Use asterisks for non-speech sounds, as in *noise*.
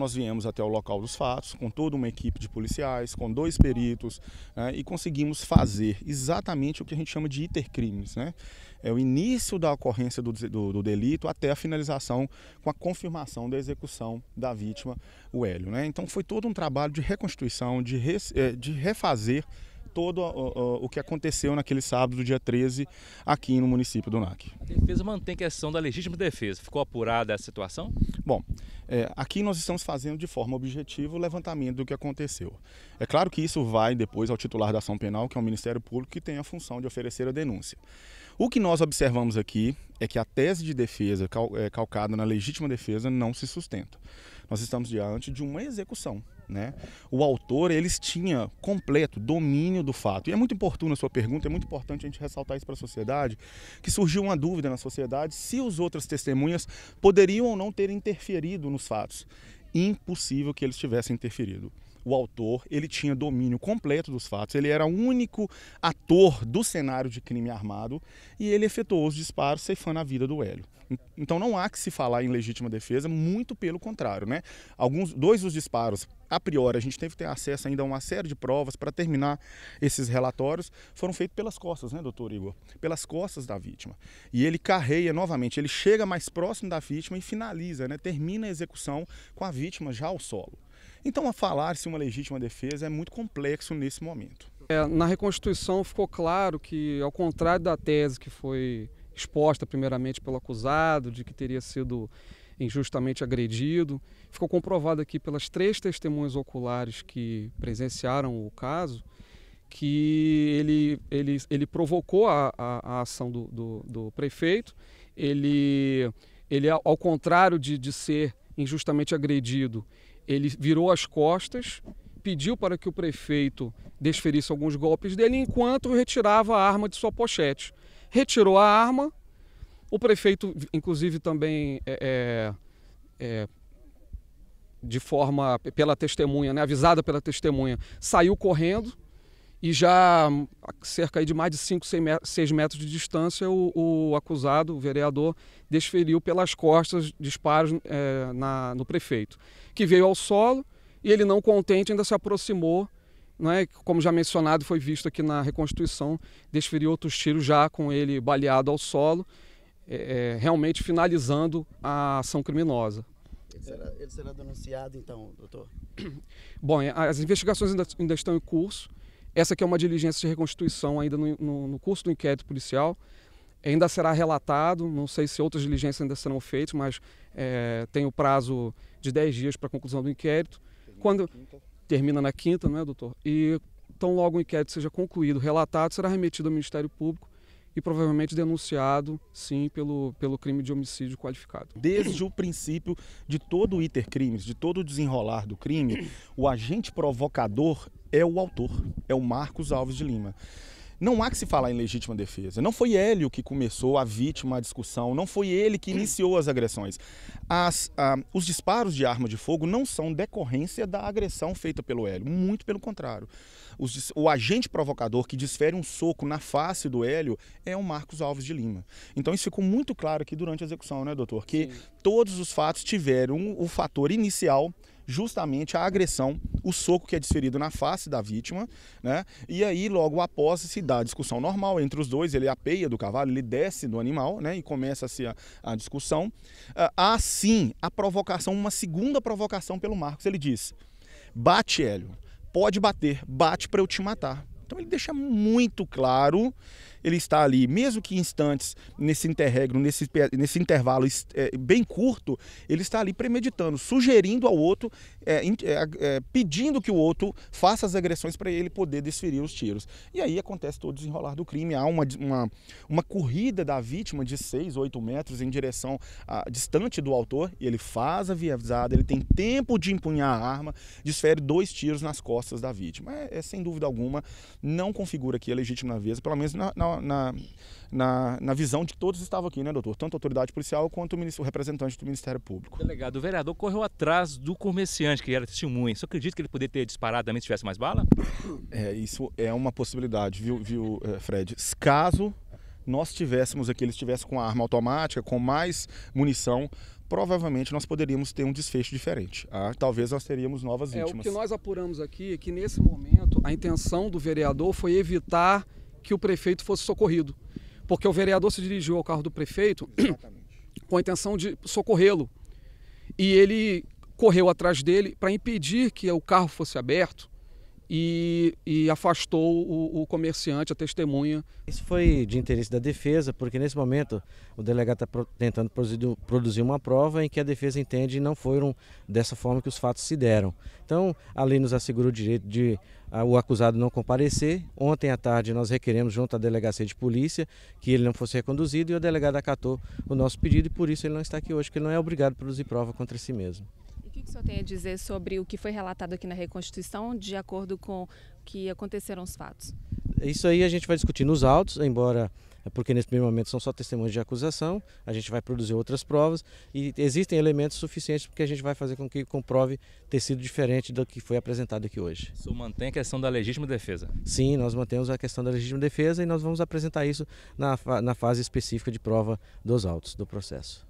Nós viemos até o local dos fatos com toda uma equipe de policiais, com dois peritos né, e conseguimos fazer exatamente o que a gente chama de intercrimes. Né? É o início da ocorrência do, do, do, delito até a finalização com a confirmação da execução da vítima, o Hélio. Né? Então foi todo um trabalho de reconstituição, de, re, é, de refazer todo o, o que aconteceu naquele sábado, do dia 13, aqui no município do NAC. A defesa mantém questão da legítima defesa. Ficou apurada a situação? Bom, é, aqui nós estamos fazendo de forma objetiva o levantamento do que aconteceu. É claro que isso vai depois ao titular da ação penal, que é o Ministério Público, que tem a função de oferecer a denúncia. O que nós observamos aqui é que a tese de defesa é, calcada na legítima defesa não se sustenta. Nós estamos diante de uma execução né? O autor eles tinha completo domínio do fato. E é muito importante a sua pergunta, é muito importante a gente ressaltar isso para a sociedade, que surgiu uma dúvida na sociedade se os outras testemunhas poderiam ou não ter interferido nos fatos. Impossível que eles tivessem interferido o autor, ele tinha domínio completo dos fatos, ele era o único ator do cenário de crime armado e ele efetuou os disparos ceifando a vida do Hélio. Então não há que se falar em legítima defesa, muito pelo contrário, né? Alguns dois dos disparos a priori, a gente teve que ter acesso ainda a uma série de provas para terminar esses relatórios, foram feitos pelas costas, né, doutor Igor? Pelas costas da vítima. E ele carreia novamente, ele chega mais próximo da vítima e finaliza, né, termina a execução com a vítima já ao solo. Então, a falar-se uma legítima defesa é muito complexo nesse momento. É, na reconstituição ficou claro que, ao contrário da tese que foi exposta primeiramente pelo acusado, de que teria sido injustamente agredido, ficou comprovado aqui pelas três testemunhas oculares que presenciaram o caso, que ele, ele, ele provocou a, a, a ação do, do, do, prefeito, ele, ele ao contrário de, de ser injustamente agredido, ele virou as costas, pediu para que o prefeito desferisse alguns golpes dele enquanto retirava a arma de sua pochete. Retirou a arma, o prefeito, inclusive, também é, é, é de forma pela testemunha, né, avisada pela testemunha, saiu correndo e já a cerca de mais de 5, 6 metros de distância, o, o, acusado, o vereador, desferiu pelas costas disparos é, na, no prefeito, que veio ao solo e ele, não contente, ainda se aproximou. é como já mencionado, foi visto aqui na reconstituição, desferiu outros tiros já com ele baleado ao solo, é, realmente finalizando a ação criminosa. Ele será, ele será denunciado então, doutor? Bom, as investigações ainda, ainda estão em curso essa que é uma diligência de reconstituição ainda no, no, no curso do inquérito policial. Ainda será relatado, não sei se outras diligências ainda serão feitas, mas é, tem o prazo de 10 dias para a conclusão do inquérito. Termina Quando na termina na quinta, não é, doutor? E tão logo o inquérito seja concluído, relatado, será remetido ao Ministério Público e provavelmente denunciado, sim, pelo, pelo crime de homicídio qualificado. Desde o princípio de todo o iter crimes, de todo o desenrolar do crime, o agente provocador é o autor, é o Marcos Alves de Lima. Não há que se falar em legítima defesa. Não foi Hélio que começou a vítima, a discussão, não foi ele que iniciou as agressões. As, ah, os disparos de arma de fogo não são decorrência da agressão feita pelo Hélio, muito pelo contrário. Os, o agente provocador que desfere um soco na face do Hélio é o Marcos Alves de Lima. Então isso ficou muito claro aqui durante a execução, né, doutor? Que Sim. todos os fatos tiveram o fator inicial justamente a agressão, o soco que é desferido na face da vítima, né? E aí, logo após, se dá a discussão normal entre os dois, ele apeia do cavalo, ele desce do animal, né? E começa-se a, a, discussão. Ah, há, sim, a provocação, uma segunda provocação pelo Marcos. Ele diz, bate, Hélio, pode bater, bate para eu te matar. Então ele deixa muito claro, ele está ali, mesmo que instantes, nesse interregno, nesse, nesse intervalo é, bem curto, ele está ali premeditando, sugerindo ao outro, é, é, é, pedindo que o outro faça as agressões para ele poder desferir os tiros. E aí acontece todo o desenrolar do crime, há uma, uma, uma corrida da vítima de 6, 8 metros em direção a, distante do autor, e ele faz a viesada, ele tem tempo de empunhar a arma, desfere dois tiros nas costas da vítima. é, é sem dúvida alguma não configura que é legítima defesa, pelo menos na, na, na, na, visão de todos que estavam aqui, né, doutor? Tanto a autoridade policial quanto o, ministro, o representante do Ministério Público. Delegado, o vereador correu atrás do comerciante, que era testemunha. Você acredita que ele poderia ter disparado também se tivesse mais bala? É, isso é uma possibilidade, viu, viu eh, Fred? Caso nós tivéssemos aqui, ele estivesse com a arma automática, com mais munição, provavelmente nós poderíamos ter um desfecho diferente. Ah, talvez nós teríamos novas vítimas. É, o que nós apuramos aqui é que, nesse momento, a intenção do vereador foi evitar que o prefeito fosse socorrido. Porque o vereador se dirigiu ao carro do prefeito *clears throat* Exatamente. com a intenção de socorrê-lo. E ele correu atrás dele para impedir que o carro fosse aberto e, e afastou o, o, comerciante, a testemunha. Isso foi de interesse da defesa, porque nesse momento o delegado está tentando produzir uma prova em que a defesa entende não foram dessa forma que os fatos se deram. Então, a lei nos assegura o direito de a, ah, o acusado não comparecer. Ontem à tarde nós requeremos junto à delegacia de polícia que ele não fosse reconduzido e o delegado acatou o nosso pedido e por isso ele não está aqui hoje, porque ele não é obrigado a produzir prova contra si mesmo o que, que o senhor tem a dizer sobre o que foi relatado aqui na reconstituição, de acordo com o que aconteceram os fatos? Isso aí a gente vai discutir nos autos, embora é porque nesse primeiro momento são só testemunhas de acusação, a gente vai produzir outras provas e existem elementos suficientes porque a gente vai fazer com que comprove ter sido diferente do que foi apresentado aqui hoje. senhor mantém a questão da legítima defesa? Sim, nós mantemos a questão da legítima defesa e nós vamos apresentar isso na, na fase específica de prova dos autos do processo.